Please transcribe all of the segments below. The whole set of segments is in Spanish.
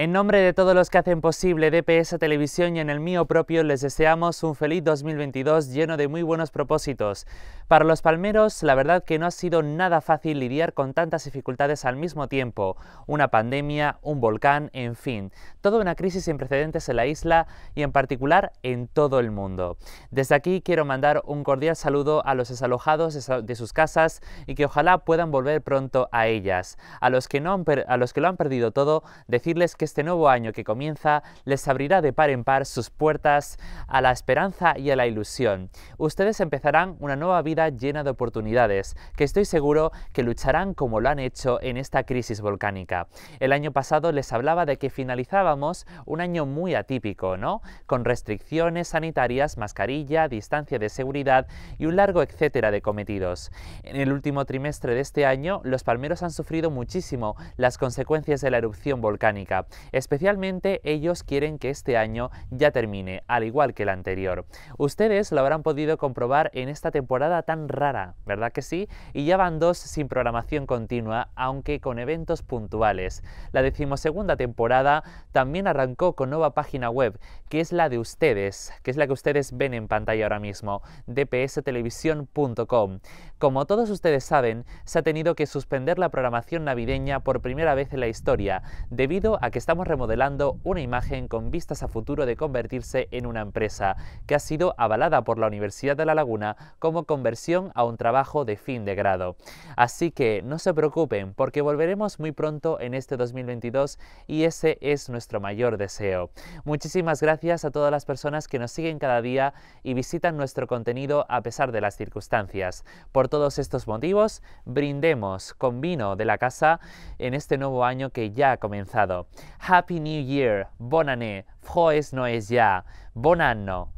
En nombre de todos los que hacen posible DPS Televisión y en el mío propio, les deseamos un feliz 2022 lleno de muy buenos propósitos. Para los palmeros, la verdad que no ha sido nada fácil lidiar con tantas dificultades al mismo tiempo. Una pandemia, un volcán, en fin. Toda una crisis sin precedentes en la isla y en particular en todo el mundo. Desde aquí quiero mandar un cordial saludo a los desalojados de sus casas y que ojalá puedan volver pronto a ellas. A los que, no a los que lo han perdido todo, decirles que este nuevo año que comienza les abrirá de par en par sus puertas a la esperanza y a la ilusión. Ustedes empezarán una nueva vida llena de oportunidades, que estoy seguro que lucharán como lo han hecho en esta crisis volcánica. El año pasado les hablaba de que finalizábamos un año muy atípico, ¿no? Con restricciones sanitarias, mascarilla, distancia de seguridad y un largo etcétera de cometidos. En el último trimestre de este año, los palmeros han sufrido muchísimo las consecuencias de la erupción volcánica. Especialmente ellos quieren que este año ya termine, al igual que el anterior. Ustedes lo habrán podido comprobar en esta temporada tan rara, ¿verdad que sí? Y ya van dos sin programación continua, aunque con eventos puntuales. La decimosegunda temporada también arrancó con nueva página web, que es la de ustedes, que es la que ustedes ven en pantalla ahora mismo, dpstelevisión.com. Como todos ustedes saben, se ha tenido que suspender la programación navideña por primera vez en la historia, debido a que estamos remodelando una imagen con vistas a futuro de convertirse en una empresa, que ha sido avalada por la Universidad de La Laguna como conversión a un trabajo de fin de grado. Así que no se preocupen, porque volveremos muy pronto en este 2022 y ese es nuestro mayor deseo. Muchísimas gracias a todas las personas que nos siguen cada día y visitan nuestro contenido a pesar de las circunstancias. Por todos estos motivos, brindemos con vino de la casa en este nuevo año que ya ha comenzado. Happy New Year, bon année, frohes neues Jahr, bon anno,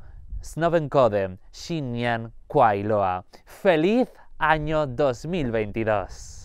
Nian, kwailoa. ¡Feliz año 2022!